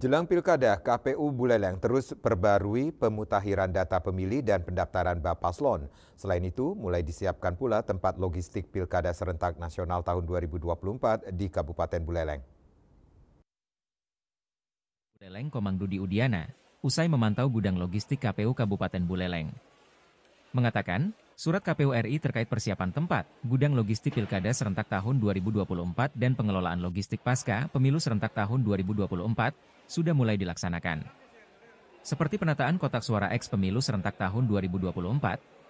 Jelang pilkada, KPU Buleleng terus perbarui pemutahiran data pemilih dan pendaftaran Bapaslon. Selain itu, mulai disiapkan pula tempat logistik pilkada serentak nasional tahun 2024 di Kabupaten Buleleng. Buleleng Komang Dudi Udiana, usai memantau gudang logistik KPU Kabupaten Buleleng. Mengatakan, surat KPU RI terkait persiapan tempat, gudang logistik pilkada serentak tahun 2024 dan pengelolaan logistik pasca pemilu serentak tahun 2024 sudah mulai dilaksanakan. Seperti penataan kotak suara X pemilu serentak tahun 2024,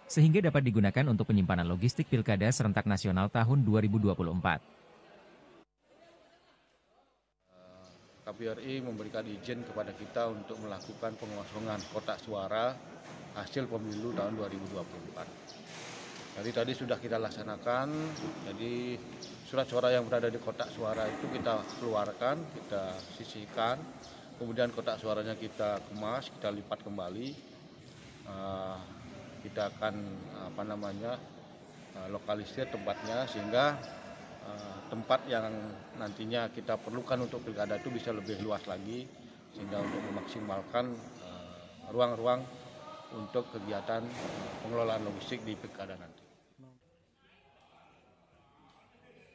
sehingga dapat digunakan untuk penyimpanan logistik pilkada serentak nasional tahun 2024. KPRI memberikan izin kepada kita untuk melakukan pengosongan kotak suara hasil pemilu tahun 2024. Jadi tadi sudah kita laksanakan, jadi surat suara yang berada di kotak suara itu kita keluarkan, kita sisihkan, kemudian kotak suaranya kita kemas, kita lipat kembali, ah, kita akan apa namanya ah, lokalisir tempatnya sehingga ah, tempat yang nantinya kita perlukan untuk pilkada itu bisa lebih luas lagi sehingga untuk memaksimalkan ruang -ruang untuk kegiatan pengelolaan logistik di pilkada nanti.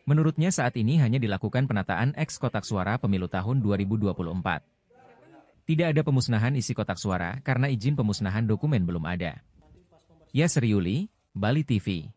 Menurutnya saat ini hanya dilakukan penataan eks kotak suara pemilu tahun 2024. Tidak ada pemusnahan isi kotak suara karena izin pemusnahan dokumen belum ada. Ya Yuli, Bali TV